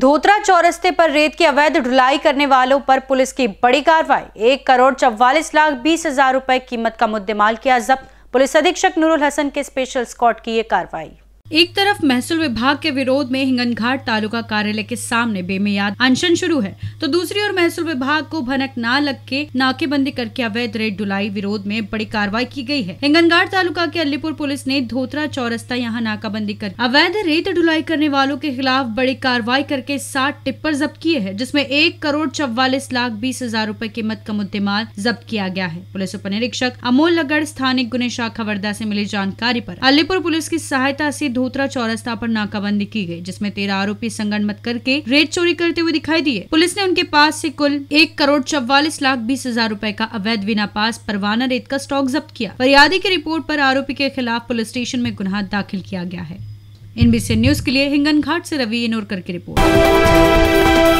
धोत्रा चौरस्ते पर रेत की अवैध ढुलाई करने वालों पर पुलिस की बड़ी कार्रवाई एक करोड़ चौवालीस लाख बीस हजार रुपए कीमत का मुद्देमाल किया जब्त पुलिस अधीक्षक नूरुल हसन के स्पेशल स्कॉट की ये कार्रवाई एक तरफ महसूल विभाग के विरोध में हिंगनघाट तालुका कार्यालय के सामने बेमियाद अनशन शुरू है तो दूसरी ओर महसूल विभाग को भनक ना लग के नाकेबंदी करके अवैध रेत ढुलाई विरोध में बड़ी कार्रवाई की गई है हिंगनघाट तालुका के अलीपुर पुलिस ने धोतरा चौरस्ता यहाँ नाकाबंदी कर अवैध रेत ढुलाई करने वालों के खिलाफ बड़ी कार्रवाई करके सात टिप्पर जब्त किए है जिसमे एक करोड़ चौवालीस लाख बीस हजार रूपए कीमत का मुद्देमाल जब्त किया गया है पुलिस उप निरीक्षक अमोल लगड़ स्थानीय गुने शाखा वर्दा ऐसी मिली जानकारी आरोप अलीपुर पुलिस की सहायता ऐसी धोत्रा चौरस्ता पर नाकाबंदी की गई जिसमें तेरह आरोपी संगनमत करके रेड चोरी करते हुए दिखाई दिए पुलिस ने उनके पास से कुल एक करोड़ चौवालीस लाख बीस हजार रूपए का अवैध बिना पास परवाना रेत का स्टॉक जब्त किया फरियादी की रिपोर्ट पर आरोपी के खिलाफ पुलिस स्टेशन में गुनाह दाखिल किया गया है एनबीसी न्यूज के लिए हिंगन घाट ऐसी रवि इनोरकर की रिपोर्ट